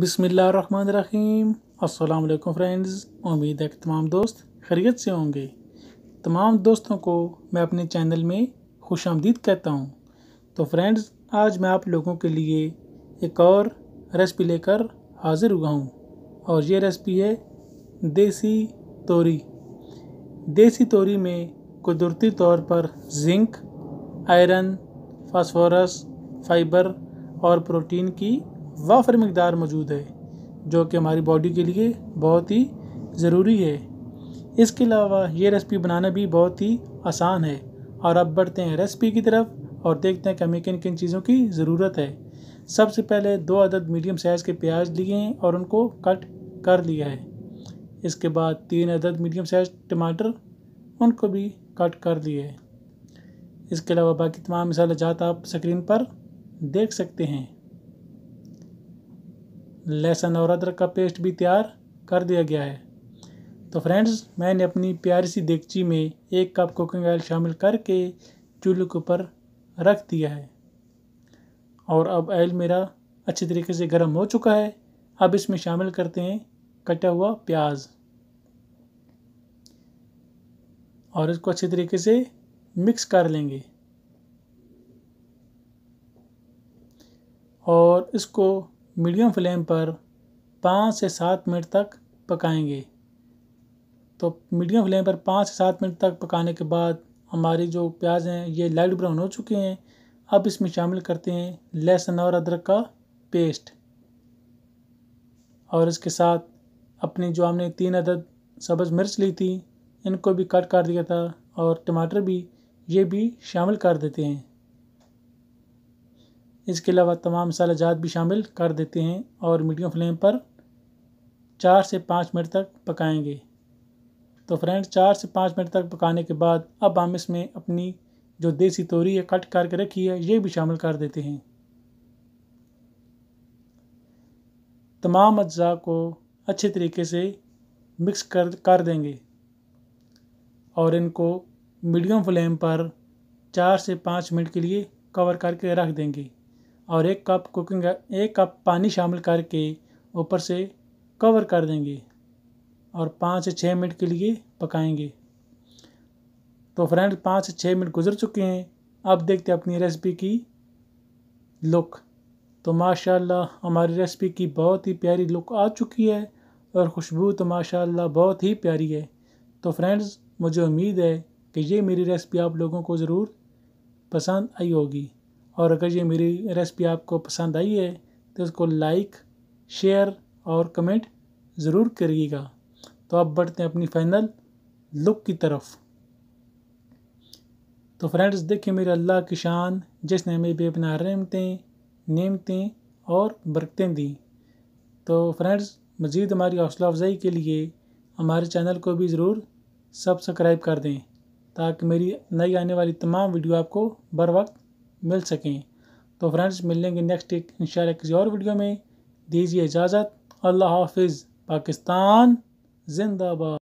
बिसमीम अल्लाम फ्रेंड्स उम्मीद है कि तमाम दोस्त खैरियत से होंगे तमाम दोस्तों को मैं अपने चैनल में खुश आमदीद कहता हूँ तो फ्रेंड्स आज मैं आप लोगों के लिए एक और रेसिपी लेकर हाज़िर हुआ हूँ और ये रेसिपी है देसी तोरी देसी तोरी में कुदरती तौर पर जिंक आयरन फास्फोरस फाइबर और प्रोटीन की वाफर मकदार मौजूद है जो कि हमारी बॉडी के लिए बहुत ही ज़रूरी है इसके अलावा ये रेसिपी बनाना भी बहुत ही आसान है और अब बढ़ते हैं रेसिपी की तरफ और देखते हैं कि हमें किन किन चीज़ों की ज़रूरत है सबसे पहले दो अदद मीडियम साइज़ के प्याज लिए हैं और उनको कट कर लिया है इसके बाद तीन अदद मीडियम साइज़ टमाटर उनको भी कट कर लिए है इसके अलावा बाकी तमाम मसाला जात आप स्क्रीन पर देख सकते हैं लहसुन और अदरक का पेस्ट भी तैयार कर दिया गया है तो फ्रेंड्स मैंने अपनी प्यारी सी देगची में एक कप कुकिंग ऑयल शामिल करके चूल्हे के ऊपर रख दिया है और अब ऑयल मेरा अच्छे तरीके से गर्म हो चुका है अब इसमें शामिल करते हैं कटा हुआ प्याज और इसको अच्छे तरीके से मिक्स कर लेंगे और इसको मीडियम फ्लेम पर पाँच से सात मिनट तक पकाएंगे तो मीडियम फ्लेम पर पाँच से सात मिनट तक पकाने के बाद हमारी जो प्याज हैं ये लाइट ब्राउन हो चुके हैं अब इसमें शामिल करते हैं लहसुन और अदरक का पेस्ट और इसके साथ अपनी जो हमने तीन अदद सब्ज़ मिर्च ली थी इनको भी कट कर दिया था और टमाटर भी ये भी शामिल कर देते हैं इसके अलावा तमाम मसाला जात भी शामिल कर देते हैं और मीडियम फ्लेम पर चार से पाँच मिनट तक पकाएंगे तो फ्रेंड्स चार से पाँच मिनट तक पकाने के बाद अब हम इसमें अपनी जो देसी तोरी है कट करके रखी है ये भी शामिल कर देते हैं तमाम अज्जा को अच्छे तरीके से मिक्स कर कर देंगे और इनको मीडियम फ्लेम पर चार से पाँच मिनट के लिए कवर करके रख देंगे और एक कप कुकिंग एक कप पानी शामिल करके ऊपर से कवर कर देंगे और पाँच से छः मिनट के लिए पकाएंगे तो फ्रेंड पाँच से छः मिनट गुजर चुके हैं अब देखते हैं अपनी रेसिपी की लुक तो माशाल्लाह हमारी रेसिपी की बहुत ही प्यारी लुक आ चुकी है और खुशबू तो माशाल्लाह बहुत ही प्यारी है तो फ्रेंड्स मुझे उम्मीद है कि ये मेरी रेसिपी आप लोगों को ज़रूर पसंद आई होगी और अगर ये मेरी रेसिपी आपको पसंद आई है तो इसको लाइक शेयर और कमेंट ज़रूर करिएगा तो आप बढ़ते हैं अपनी फाइनल लुक की तरफ तो फ्रेंड्स देखिए मेरे अल्लाह की शान जिसने हमें अपना रहमतें नियमतें और बरकतें दी तो फ्रेंड्स मज़ीद हमारी हौसला अफजाई के लिए हमारे चैनल को भी ज़रूर सब्सक्राइब कर दें ताकि मेरी नई आने वाली तमाम वीडियो आपको बर वक्त मिल सकें तो फ्रेंड्स मिलेंगे नेक्स्ट एक इन किसी और वीडियो में दीजिए इजाज़त अल्लाह हाफिज़ पाकिस्तान जिंदाबाद